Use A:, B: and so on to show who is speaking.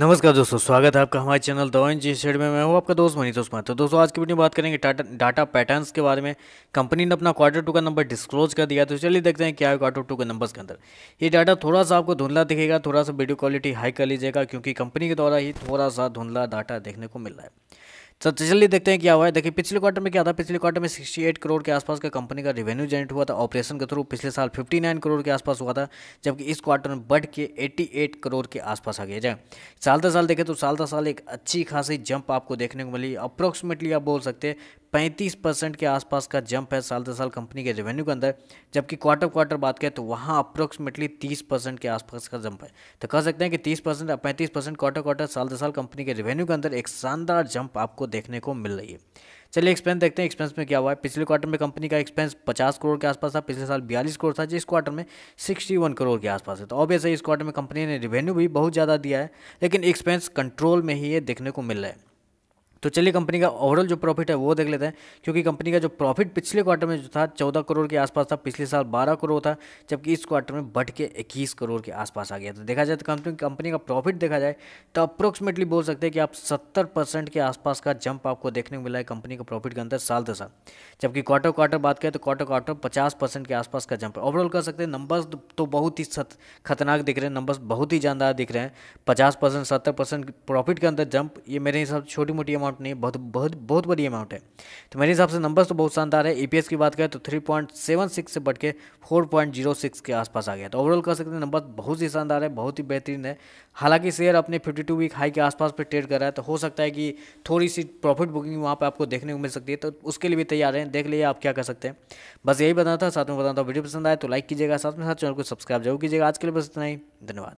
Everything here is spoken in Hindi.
A: नमस्कार दोस्तों स्वागत है आपका हमारे channel the own G shed में मैं हूँ आपका दोस्त मनीष उस्मान तो दोस्तों आज की वीडियो में बात करेंगे टाटा डाटा पैटर्न्स के बारे में कंपनी ने अपना क्वार्टर टू का नंबर डिस्क्लोज कर दिया तो चलिए देखते हैं क्या है क्वार्टर टू के नंबर्स के अंदर ये डाटा थोड़ा सा आपको धुंधला दिखेगा थोड़ा सा वीडियो क्वालिटी हाई कर लीजिएगा क्योंकि कंपनी के द्वारा ही थोड़ा सा धुंधला डाटा देखने को मिल रहा है सर तो जल्दी देखते हैं क्या हुआ है देखिए पिछले क्वार्टर में क्या था पिछले क्वार्टर में 68 करोड़ के आसपास का कंपनी का रेवेन्यू जनरेट हुआ था ऑपरेशन के थ्रू पिछले साल 59 करोड़ के आसपास हुआ था जबकि इस क्वार्टर में बढ़ के 88 करोड़ के आसपास आ गया जाए साल दर साल देखें तो साल दर साल एक अच्छी खासी जंप आपको देखने को मिली अप्रोक्सीमेटली आप बोल सकते हैं पैंतीस परसेंट के आसपास का जंप है साल दर साल कंपनी के रेवेन्यू के अंदर जबकि क्वार्टर क्वार्टर बात करें तो वहाँ अप्रोक्सीमेटली तीस परसेंट के आसपास का जंप है तो कह सकते हैं कि तीस परसेंट या पैंतीस परसेंट क्वार्टर क्वार्टर साल दर साल कंपनी के रेवेन्यू के अंदर एक शानदार जंप आपको देखने को मिल रही है चलिए एक्सपेंस देखते हैं एक्सपेंस में क्या हुआ है पिछले क्वार्टर में कंपनी का एक्सपेंस 50 करोड़ के आसपास था पिछले साल 42 करोड़ था जिस क्वार्टर में 61 करोड़ के आसपास है तो ऑब्वियसली इस क्वार्टर में कंपनी ने रेवेन्यू भी बहुत ज़्यादा दिया है लेकिन एक्सपेंस कंट्रोल में ही ये देखने को मिल रहा है तो चलिए कंपनी का ओवरऑल जो प्रॉफिट है वो देख लेते हैं क्योंकि कंपनी का जो प्रॉफिट पिछले क्वार्टर में जो था चौदह करोड़ के आसपास था पिछले साल बारह करोड़ था जबकि इस क्वार्टर में बढ़ के इक्कीस करोड़ के आसपास आ गया तो देखा जाए तो कंपनी कंपनी का प्रॉफिट देखा जाए तो अप्रोक्सीमेटली बोल सकते हैं कि आप सत्तर परसेंट के आसपास का जंप आपको देखने को मिला है कंपनी का प्रॉफिट के अंदर साल दस साल जबकि क्वार्टर क्वार्टर बात करें तो क्वार्टर क्वार्टर पचास परसेंट के आसपास का जंप ओवरऑल कर सकते हैं नंबर्स तो बहुत ही खतरनाक दिख रहे हैं नंबर्स बहुत ही जानदार दिख रहे हैं पचास परसेंट सत्तर परसेंट प्रॉफिट के अंदर जंप ये मेरे हिसाब से छोटी मोटी अमाउंट अमाउंट नहीं बहुत बहुत बहुत बड़ी अमाउंट है तो मेरे हिसाब से नंबर्स तो बहुत शानदार है ईपीएस e की बात करें तो 3.76 से बढ़ के 4.06 के आसपास आ गया तो ओवरऑल कह सकते हैं नंबर बहुत ही शानदार है बहुत ही बेहतरीन है हालांकि शेयर अपने 52 वीक हाई के आसपास पर ट्रेड कर रहा है तो हो सकता है कि थोड़ी सी प्रॉफिट बुकिंग वहाँ पर आपको देखने को मिल सकती है तो उसके लिए भी तैयार हैं देख लीजिए आप क्या कर सकते हैं बस यही बताना था साथ में बताता हूँ वीडियो पसंद आए तो लाइक कीजिएगा साथ में साथ चैनल को सब्सक्राइब जरूर कीजिएगा आज के लिए बस इतना ही धन्यवाद